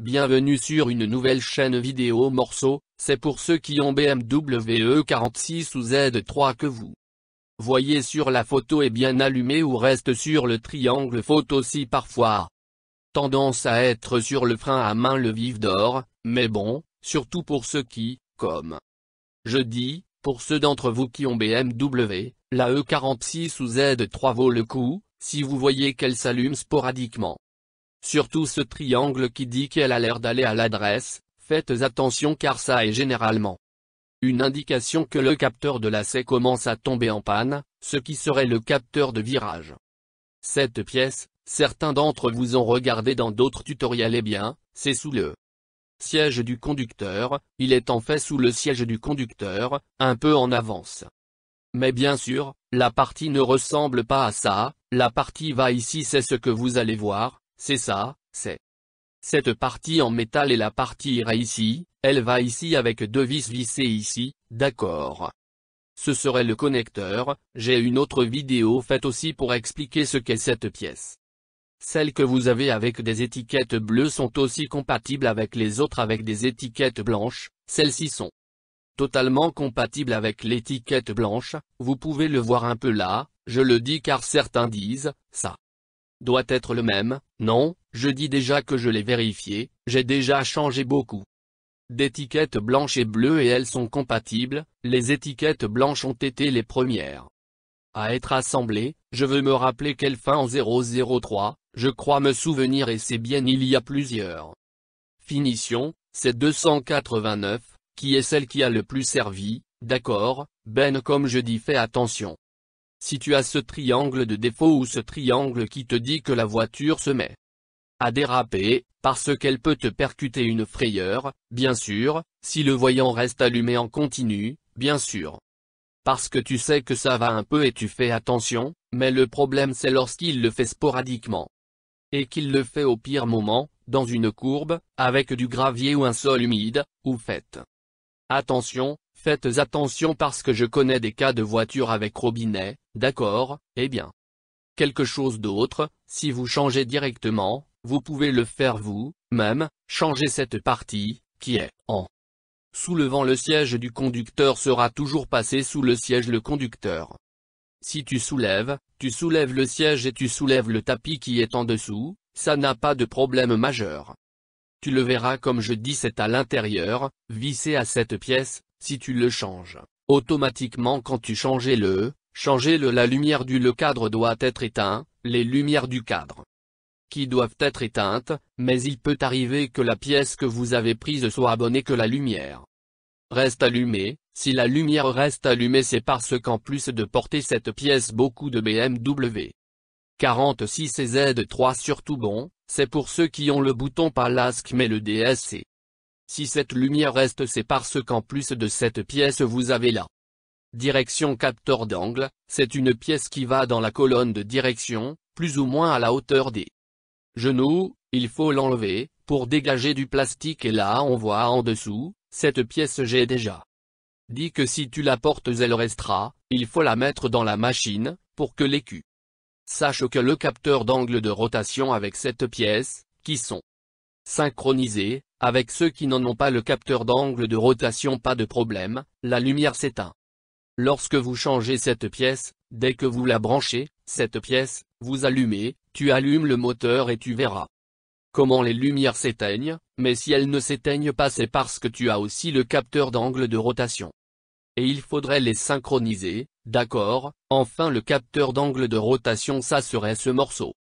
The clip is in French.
Bienvenue sur une nouvelle chaîne vidéo morceau, c'est pour ceux qui ont BMW E46 ou Z3 que vous voyez sur la photo est bien allumé ou reste sur le triangle photo aussi parfois tendance à être sur le frein à main le vif d'or, mais bon, surtout pour ceux qui, comme je dis, pour ceux d'entre vous qui ont BMW, la E46 ou Z3 vaut le coup, si vous voyez qu'elle s'allume sporadiquement. Surtout ce triangle qui dit qu'elle a l'air d'aller à l'adresse, faites attention car ça est généralement une indication que le capteur de lacet commence à tomber en panne, ce qui serait le capteur de virage. Cette pièce, certains d'entre vous ont regardé dans d'autres tutoriels et eh bien, c'est sous le siège du conducteur, il est en fait sous le siège du conducteur, un peu en avance. Mais bien sûr, la partie ne ressemble pas à ça, la partie va ici c'est ce que vous allez voir, c'est ça, c'est. Cette partie en métal et la partie ira ici, elle va ici avec deux vis vissées ici, d'accord. Ce serait le connecteur, j'ai une autre vidéo faite aussi pour expliquer ce qu'est cette pièce. Celles que vous avez avec des étiquettes bleues sont aussi compatibles avec les autres avec des étiquettes blanches, celles-ci sont totalement compatibles avec l'étiquette blanche, vous pouvez le voir un peu là, je le dis car certains disent, ça doit être le même, non, je dis déjà que je l'ai vérifié, j'ai déjà changé beaucoup d'étiquettes blanches et bleues et elles sont compatibles, les étiquettes blanches ont été les premières à être assemblées, je veux me rappeler quelle fin en 003, je crois me souvenir et c'est bien il y a plusieurs Finition, c'est 289, qui est celle qui a le plus servi, d'accord, Ben comme je dis fais attention. Si tu as ce triangle de défaut ou ce triangle qui te dit que la voiture se met à déraper, parce qu'elle peut te percuter une frayeur, bien sûr, si le voyant reste allumé en continu, bien sûr. Parce que tu sais que ça va un peu et tu fais attention, mais le problème c'est lorsqu'il le fait sporadiquement. Et qu'il le fait au pire moment, dans une courbe, avec du gravier ou un sol humide, ou faites. Attention, faites attention parce que je connais des cas de voitures avec robinet, D'accord, eh bien. Quelque chose d'autre, si vous changez directement, vous pouvez le faire vous-même, changer cette partie, qui est, en soulevant le siège du conducteur sera toujours passé sous le siège le conducteur. Si tu soulèves, tu soulèves le siège et tu soulèves le tapis qui est en dessous, ça n'a pas de problème majeur. Tu le verras comme je dis c'est à l'intérieur, vissé à cette pièce, si tu le changes, automatiquement quand tu changes le Changez-le La lumière du Le cadre doit être éteint, les lumières du cadre qui doivent être éteintes, mais il peut arriver que la pièce que vous avez prise soit abonnée que la lumière reste allumée, si la lumière reste allumée c'est parce qu'en plus de porter cette pièce beaucoup de BMW 46 et Z3 surtout bon, c'est pour ceux qui ont le bouton pas l'ASC mais le DSC. Si cette lumière reste c'est parce qu'en plus de cette pièce vous avez là Direction capteur d'angle, c'est une pièce qui va dans la colonne de direction, plus ou moins à la hauteur des genoux, il faut l'enlever, pour dégager du plastique et là on voit en dessous, cette pièce j'ai déjà dit que si tu la portes elle restera, il faut la mettre dans la machine, pour que l'écu sache que le capteur d'angle de rotation avec cette pièce, qui sont synchronisés, avec ceux qui n'en ont pas le capteur d'angle de rotation pas de problème, la lumière s'éteint. Lorsque vous changez cette pièce, dès que vous la branchez, cette pièce, vous allumez, tu allumes le moteur et tu verras comment les lumières s'éteignent, mais si elles ne s'éteignent pas c'est parce que tu as aussi le capteur d'angle de rotation. Et il faudrait les synchroniser, d'accord, enfin le capteur d'angle de rotation ça serait ce morceau.